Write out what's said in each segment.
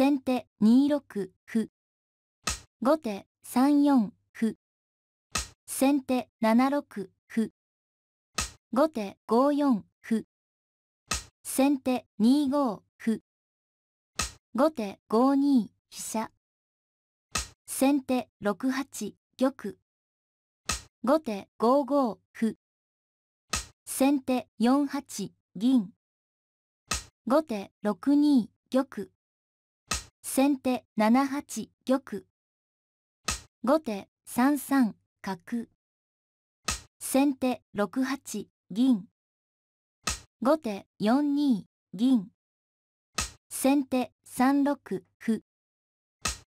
先手2六歩。後手3四歩。先手7六歩。後手5四歩。先手2五歩。後手5二飛車。先手6八玉。後手5五歩。先手4八銀。後手6二玉。先手7八玉。後手3三角。先手6八銀。後手4二銀。先手3六歩。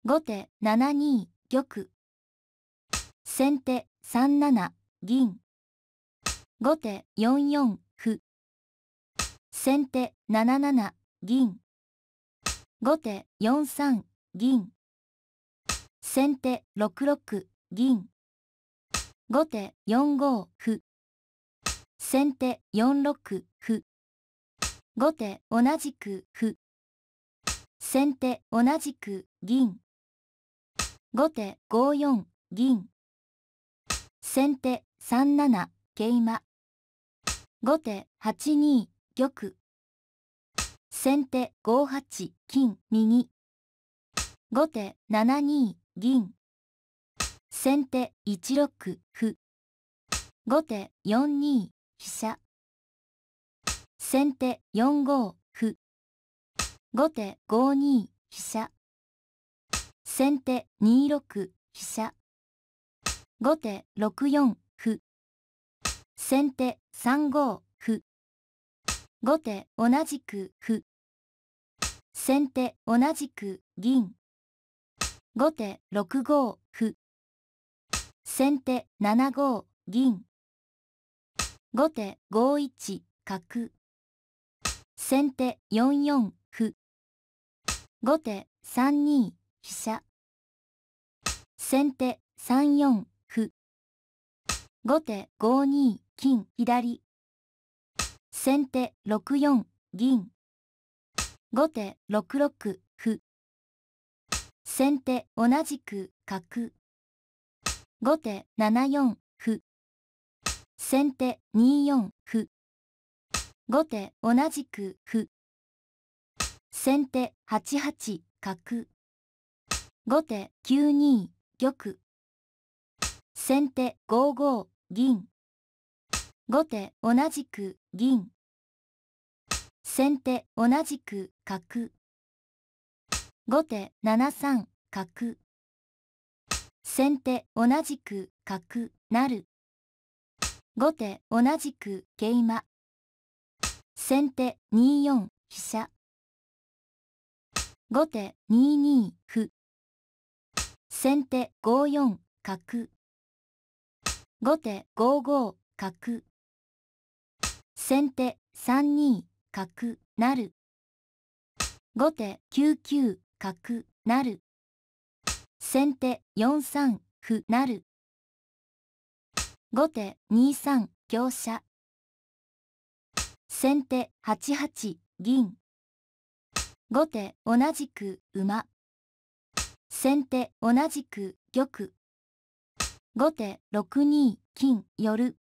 後手7二玉。先手3七銀。後手4四歩。先手7七銀。後手4三銀先手6六銀後手4五歩先手4六歩後手同じく歩先手同じく銀後手5四銀先手3七桂馬後手8二玉先手5八金右後手7二銀先手1六歩後手4二飛車先手4五歩後手5二飛車先手2六飛車後手6四歩先手3五歩後手同じく歩先手同じく銀。後手6五歩。先手7五銀。後手5一角。先手4四歩。後手3二飛車。先手3四歩。後手5二金左。先手6四銀。後手6六歩。先手同じく角。後手7四歩。先手2四歩。後手同じく歩。先手8八角。後手9二玉。先手5五銀。後手同じく銀。先手同じく角後手7三角先手同じく角なる後手同じく桂馬先手2四飛車後手2二歩先手5四角後手5五角先手3二角なる後手9九角なる先手4三歩なる後手2三香車先手8八銀後手同じく馬先手同じく玉後手6二金寄る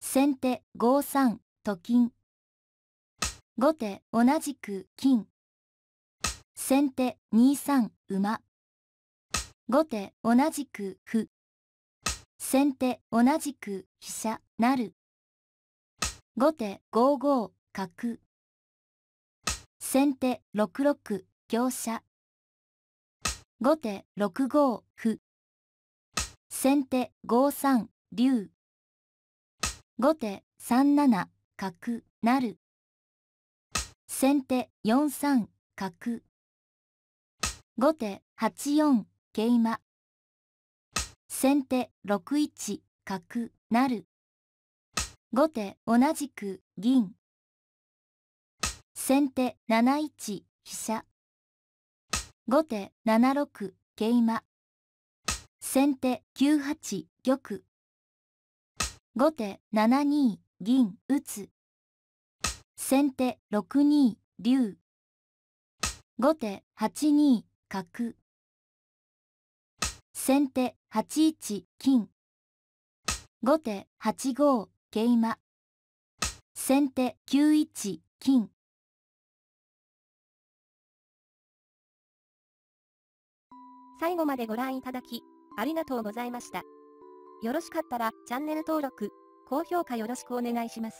先手5三と金後手同じく金。先手2三馬。後手同じく歩。先手同じく飛車なる。後手5五角。先手6六香車。後手6五歩。先手5三竜。後手3七角なる。先手4三角後手8四桂馬先手6一角なる後手同じく銀先手7一飛車後手7六桂馬先手9八玉後手7二銀打つ先手六二竜。後手八二角。先手八一金。後手八五桂馬。先手九一金。最後までご覧いただき、ありがとうございました。よろしかったらチャンネル登録、高評価よろしくお願いします。